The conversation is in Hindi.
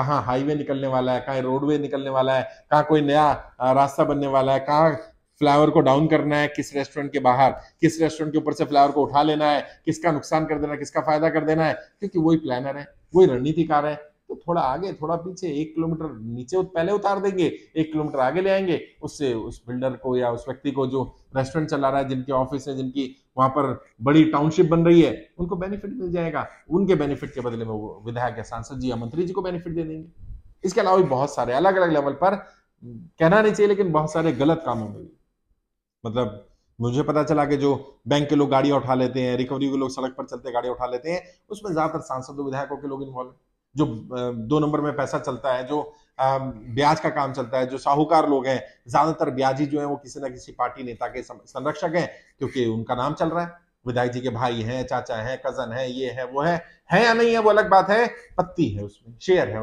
कहाँ हाईवे निकलने वाला है कहाँ रोडवे निकलने वाला है कहाँ कोई नया रास्ता बनने वाला है कहाँ फ्लावर को डाउन करना है किस रेस्टोरेंट के बाहर किस रेस्टोरेंट के ऊपर से फ्लावर को उठा लेना है किसका नुकसान कर देना है किसका फायदा कर देना है क्योंकि वही प्लानर है वही रणनीतिकार है थोड़ा आगे थोड़ा पीछे एक किलोमीटर नीचे पहले उतार देंगे एक किलोमीटर आगे ले आएंगे उससे उस बिल्डर को या उस व्यक्ति को जो रेस्टोरेंट चला रहा है जिनके ऑफिस है जिनकी वहां पर बड़ी टाउनशिप बन रही है उनको बेनिफिट मिल जाएगा उनके बेनिफिट के बदले में वो विधायक या सांसद जी या मंत्री जी को बेनिफिट दे देंगे इसके अलावा भी बहुत सारे अलग अलग लेवल पर कहना नहीं चाहिए लेकिन बहुत सारे गलत काम होंगे मतलब मुझे पता चला कि जो बैंक के लोग गाड़ियां उठा लेते हैं रिकवरी के लोग सड़क पर चलते गाड़ियां उठा लेते हैं उसमें ज्यादातर सांसदों विधायकों के लोग इन्वॉल्व हैं जो दो नंबर में पैसा चलता है जो ब्याज का काम चलता है जो साहूकार लोग हैं ज्यादातर ब्याजी जो है वो किसी ना किसी पार्टी नेता के संरक्षक हैं क्योंकि उनका नाम चल रहा है विधायक जी के भाई हैं चाचा हैं कजन है ये है वो है है या नहीं है वो अलग बात है पत्ती है उसमें शेयर है